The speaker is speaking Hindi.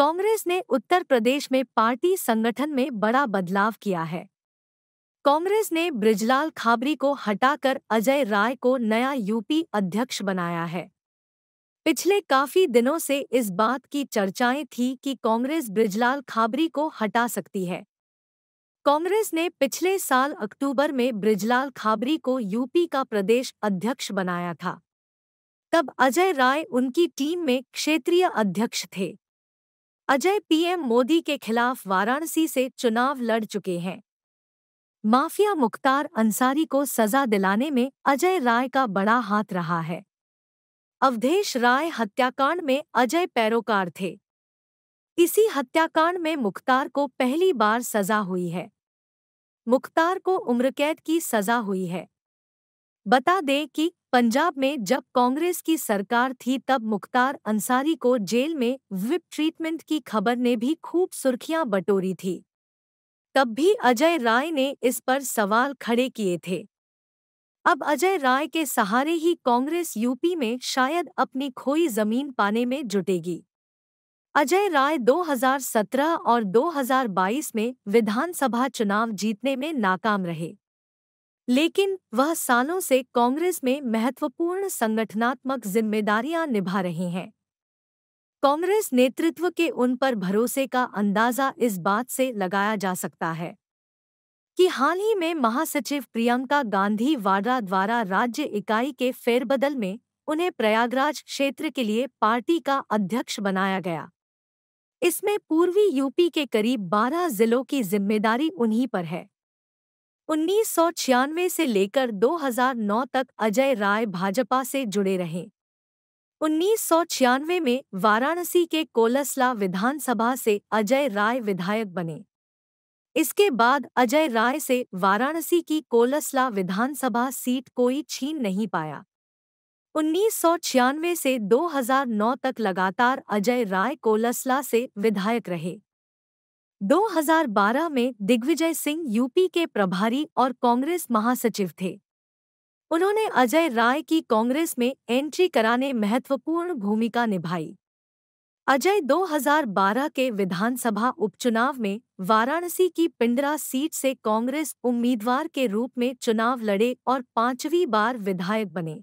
कांग्रेस ने उत्तर प्रदेश में पार्टी संगठन में बड़ा बदलाव किया है कांग्रेस ने ब्रिजलाल खाबरी को हटाकर अजय राय को नया यूपी अध्यक्ष बनाया है पिछले काफी दिनों से इस बात की चर्चाएं थी कि कांग्रेस ब्रिजलाल खाबरी को हटा सकती है कांग्रेस ने पिछले साल अक्टूबर में ब्रिजलाल खाबरी को यूपी का प्रदेश अध्यक्ष बनाया था तब अजय राय उनकी टीम में क्षेत्रीय अध्यक्ष थे अजय पीएम मोदी के खिलाफ वाराणसी से चुनाव लड़ चुके हैं माफिया मुख्तार अंसारी को सजा दिलाने में अजय राय का बड़ा हाथ रहा है अवधेश राय हत्याकांड में अजय पैरोकार थे इसी हत्याकांड में मुख्तार को पहली बार सजा हुई है मुख्तार को उम्रकैद की सजा हुई है बता दें कि पंजाब में जब कांग्रेस की सरकार थी तब मुख्तार अंसारी को जेल में विप ट्रीटमेंट की खबर ने भी खूब सुर्खियां बटोरी थी तब भी अजय राय ने इस पर सवाल खड़े किए थे अब अजय राय के सहारे ही कांग्रेस यूपी में शायद अपनी खोई जमीन पाने में जुटेगी अजय राय 2017 और 2022 में विधानसभा चुनाव जीतने में नाकाम रहे लेकिन वह सालों से कांग्रेस में महत्वपूर्ण संगठनात्मक जिम्मेदारियां निभा रहे हैं कांग्रेस नेतृत्व के उन पर भरोसे का अंदाजा इस बात से लगाया जा सकता है कि हाल ही में महासचिव प्रियंका गांधी वाड्रा द्वारा राज्य इकाई के फेरबदल में उन्हें प्रयागराज क्षेत्र के लिए पार्टी का अध्यक्ष बनाया गया इसमें पूर्वी यूपी के करीब 12 जिलों की जिम्मेदारी उन्हीं पर है उन्नीस से लेकर 2009 तक अजय राय भाजपा से जुड़े रहे उन्नीस में वाराणसी के कोलसला विधानसभा से अजय राय विधायक बने इसके बाद अजय राय से वाराणसी की कोलसला विधानसभा सीट कोई छीन नहीं पाया उन्नीस से 2009 तक लगातार अजय राय कोलसला से विधायक रहे 2012 में दिग्विजय सिंह यूपी के प्रभारी और कांग्रेस महासचिव थे उन्होंने अजय राय की कांग्रेस में एंट्री कराने महत्वपूर्ण भूमिका निभाई अजय 2012 के विधानसभा उपचुनाव में वाराणसी की पिंडरा सीट से कांग्रेस उम्मीदवार के रूप में चुनाव लड़े और पांचवी बार विधायक बने